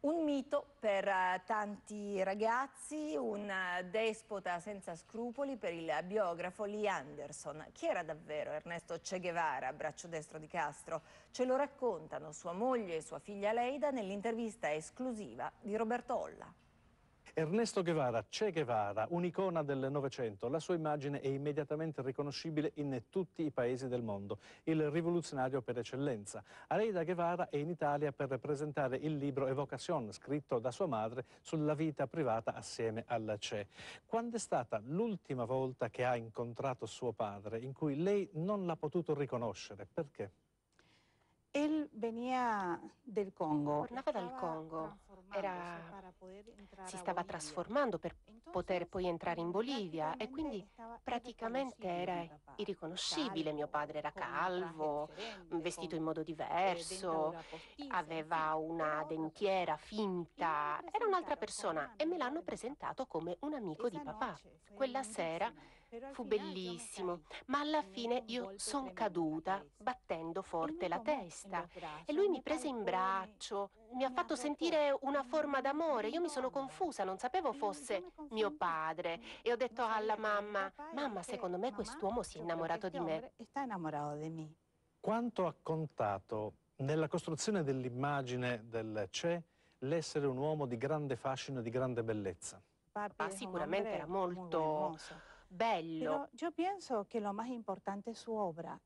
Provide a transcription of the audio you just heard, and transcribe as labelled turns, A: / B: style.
A: Un mito per eh, tanti ragazzi, un eh, despota senza scrupoli per il biografo Lee Anderson. Chi era davvero Ernesto Che Guevara, braccio destro di Castro? Ce lo raccontano sua moglie e sua figlia Leida nell'intervista esclusiva di Roberto Olla.
B: Ernesto Guevara, Che Guevara, un'icona del Novecento, la sua immagine è immediatamente riconoscibile in tutti i paesi del mondo, il rivoluzionario per eccellenza. Areida Guevara è in Italia per presentare il libro Evocación, scritto da sua madre sulla vita privata assieme alla Che. Quando è stata l'ultima volta che ha incontrato suo padre, in cui lei non l'ha potuto riconoscere? Perché?
A: Él venía del Congo.
C: Tornava dal Congo era, si stava trasformando per poter poi entrare in Bolivia e quindi praticamente era irriconoscibile. Mio padre era calvo, vestito in modo eh, diverso, aveva una dentiera finta, era un'altra persona e me l'hanno presentato come un amico di papà. Quella sera fu bellissimo, ma alla fine io sono caduta battendo forte la testa e lui mi prese in braccio, mi ha fatto sentire una una forma d'amore. Io mi sono confusa, non sapevo fosse mio padre. E ho detto alla mamma, mamma, secondo me quest'uomo si è innamorato di me.
B: Quanto ha contato nella costruzione dell'immagine del Che l'essere un uomo di grande fascino e di grande bellezza?
C: Papà ah, sicuramente era
B: molto bello.
C: Io penso che lo più importante è su obra